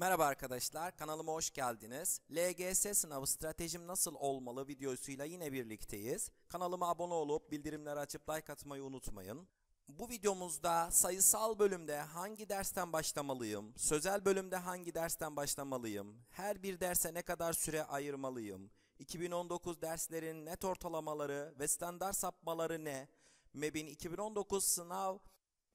Merhaba arkadaşlar, kanalıma hoş geldiniz. LGS sınavı stratejim nasıl olmalı videosuyla yine birlikteyiz. Kanalıma abone olup bildirimleri açıp like atmayı unutmayın. Bu videomuzda sayısal bölümde hangi dersten başlamalıyım, sözel bölümde hangi dersten başlamalıyım, her bir derse ne kadar süre ayırmalıyım, 2019 derslerin net ortalamaları ve standart sapmaları ne, MEB'in 2019 sınav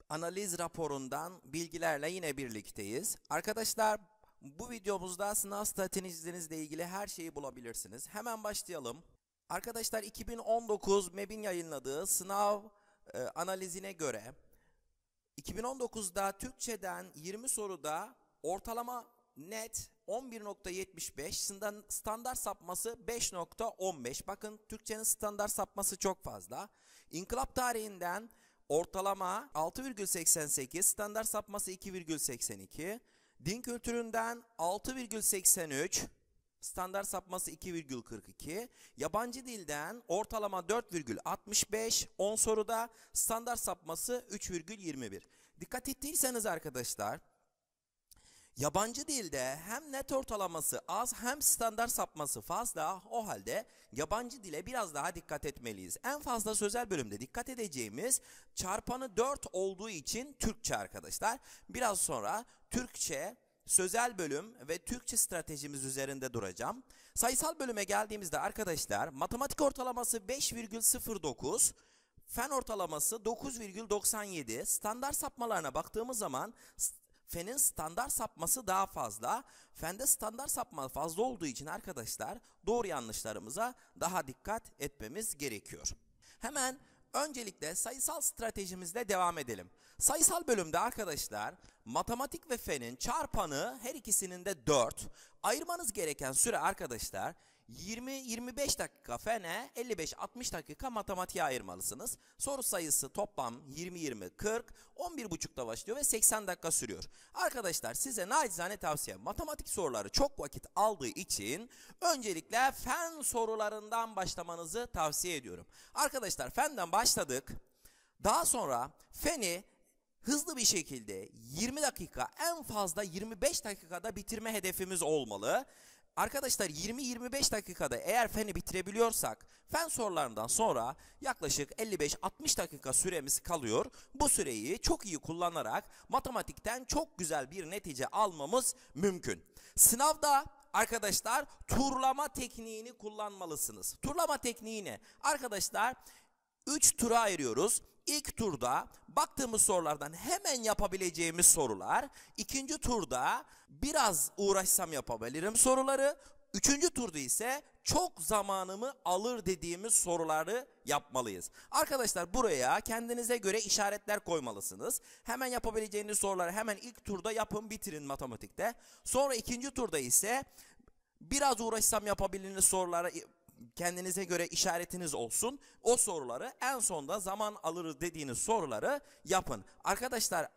analiz raporundan bilgilerle yine birlikteyiz. Arkadaşlar bu videomuzda sınav stratejinizle ilgili her şeyi bulabilirsiniz. Hemen başlayalım. Arkadaşlar 2019 MEB'in yayınladığı sınav e, analizine göre 2019'da Türkçeden 20 soruda ortalama net 11.75 standart sapması 5.15 bakın Türkçenin standart sapması çok fazla İnkılap tarihinden ortalama 6.88 standart sapması 2.82 Din kültüründen 6,83, standart sapması 2,42, yabancı dilden ortalama 4,65, 10 soruda standart sapması 3,21. Dikkat ettiyseniz arkadaşlar Yabancı dilde hem net ortalaması az hem standart sapması fazla o halde yabancı dile biraz daha dikkat etmeliyiz. En fazla sözel bölümde dikkat edeceğimiz çarpanı 4 olduğu için Türkçe arkadaşlar. Biraz sonra Türkçe sözel bölüm ve Türkçe stratejimiz üzerinde duracağım. Sayısal bölüme geldiğimizde arkadaşlar matematik ortalaması 5,09 Fen ortalaması 9,97. Standart sapmalarına baktığımız zaman Fenin standart sapması daha fazla. Fende standart sapma fazla olduğu için arkadaşlar doğru yanlışlarımıza daha dikkat etmemiz gerekiyor. Hemen öncelikle sayısal stratejimizle devam edelim. Sayısal bölümde arkadaşlar matematik ve fenin çarpanı her ikisinin de 4. Ayırmanız gereken süre arkadaşlar 20-25 dakika fene, 55-60 dakika matematiğe ayırmalısınız. Soru sayısı toplam 20-20-40, 11.30'da başlıyor ve 80 dakika sürüyor. Arkadaşlar size naçizane tavsiye matematik soruları çok vakit aldığı için öncelikle fen sorularından başlamanızı tavsiye ediyorum. Arkadaşlar fenden başladık. Daha sonra feni hızlı bir şekilde 20 dakika en fazla 25 dakikada bitirme hedefimiz olmalı. Arkadaşlar 20-25 dakikada eğer feni bitirebiliyorsak fen sorularından sonra yaklaşık 55-60 dakika süremiz kalıyor. Bu süreyi çok iyi kullanarak matematikten çok güzel bir netice almamız mümkün. Sınavda arkadaşlar turlama tekniğini kullanmalısınız. Turlama tekniği Arkadaşlar 3 tura ayırıyoruz. İlk turda baktığımız sorulardan hemen yapabileceğimiz sorular. ikinci turda biraz uğraşsam yapabilirim soruları. Üçüncü turda ise çok zamanımı alır dediğimiz soruları yapmalıyız. Arkadaşlar buraya kendinize göre işaretler koymalısınız. Hemen yapabileceğiniz soruları hemen ilk turda yapın bitirin matematikte. Sonra ikinci turda ise biraz uğraşsam yapabildiğiniz soruları kendinize göre işaretiniz olsun. O soruları en sonda zaman alır dediğiniz soruları yapın. Arkadaşlar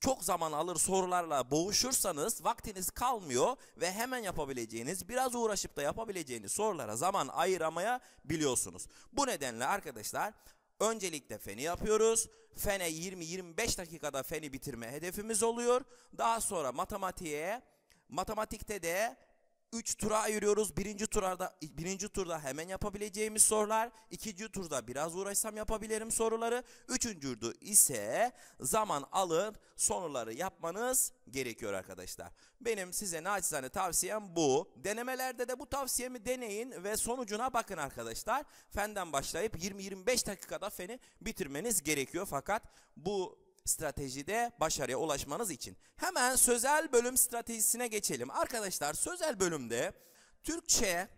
çok zaman alır sorularla boğuşursanız vaktiniz kalmıyor ve hemen yapabileceğiniz biraz uğraşıp da yapabileceğiniz sorulara zaman ayıramaya biliyorsunuz. Bu nedenle arkadaşlar Öncelikle feni yapıyoruz. Fene 20-25 dakikada feni bitirme hedefimiz oluyor. Daha sonra matematiğe, matematikte de 3 tura ayırıyoruz. Birinci turda, birinci turda hemen yapabileceğimiz sorular. ikinci turda biraz uğraşsam yapabilirim soruları. Üçüncü turda ise zaman alır soruları yapmanız gerekiyor arkadaşlar. Benim size naçizane tavsiyem bu. Denemelerde de bu tavsiyemi deneyin ve sonucuna bakın arkadaşlar. Fenden başlayıp 20-25 dakikada feni bitirmeniz gerekiyor. Fakat bu stratejide başarıya ulaşmanız için. Hemen sözel bölüm stratejisine geçelim. Arkadaşlar sözel bölümde Türkçe,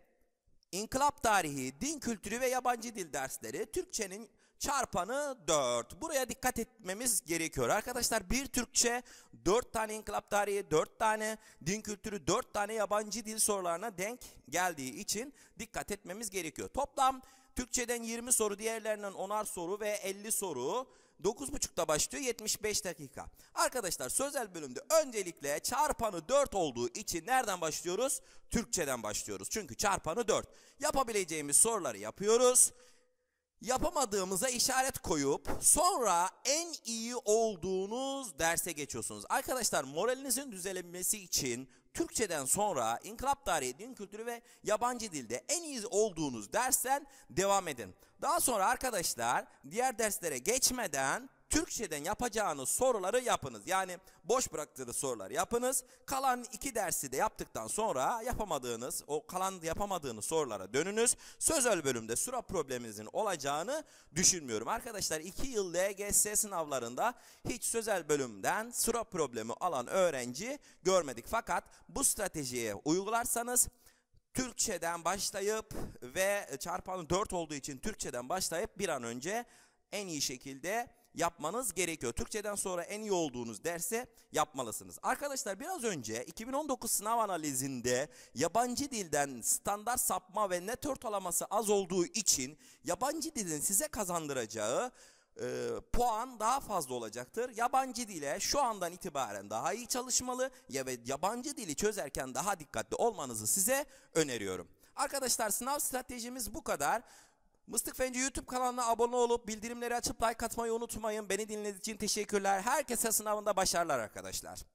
inkılap tarihi, din kültürü ve yabancı dil dersleri Türkçenin çarpanı 4. Buraya dikkat etmemiz gerekiyor. Arkadaşlar bir Türkçe, 4 tane inkılap tarihi, 4 tane din kültürü, 4 tane yabancı dil sorularına denk geldiği için dikkat etmemiz gerekiyor. Toplam Türkçeden 20 soru, diğerlerinden 10'ar soru ve 50 soru 9.30'da başlıyor 75 dakika. Arkadaşlar sözel bölümde öncelikle çarpanı 4 olduğu için nereden başlıyoruz? Türkçeden başlıyoruz. Çünkü çarpanı 4. Yapabileceğimiz soruları yapıyoruz. Yapamadığımıza işaret koyup sonra en iyi olduğunuz derse geçiyorsunuz. Arkadaşlar moralinizin düzelmesi için Türkçeden sonra inkılap Tarihi, Din Kültürü ve Yabancı Dilde en iyi olduğunuz dersten devam edin. Daha sonra arkadaşlar diğer derslere geçmeden Türkçeden yapacağınız soruları yapınız. Yani boş bıraktığınız soruları yapınız. Kalan iki dersi de yaptıktan sonra yapamadığınız, o kalan yapamadığınız sorulara dönünüz. Sözel bölümde sıra probleminizin olacağını düşünmüyorum. Arkadaşlar iki yıl LGS sınavlarında hiç sözel bölümden sıra problemi alan öğrenci görmedik. Fakat bu stratejiye uygularsanız Türkçeden başlayıp ve çarpanın 4 olduğu için Türkçeden başlayıp bir an önce en iyi şekilde yapmanız gerekiyor. Türkçeden sonra en iyi olduğunuz derse yapmalısınız. Arkadaşlar biraz önce 2019 sınav analizinde yabancı dilden standart sapma ve net ortalaması az olduğu için yabancı dilin size kazandıracağı e, puan daha fazla olacaktır. Yabancı dile şu andan itibaren daha iyi çalışmalı ya ve yabancı dili çözerken daha dikkatli olmanızı size öneriyorum. Arkadaşlar sınav stratejimiz bu kadar. Mıstık Fence YouTube kanalına abone olup bildirimleri açıp like atmayı unutmayın. Beni dinlediğiniz için teşekkürler. Herkese sınavında başarılar arkadaşlar.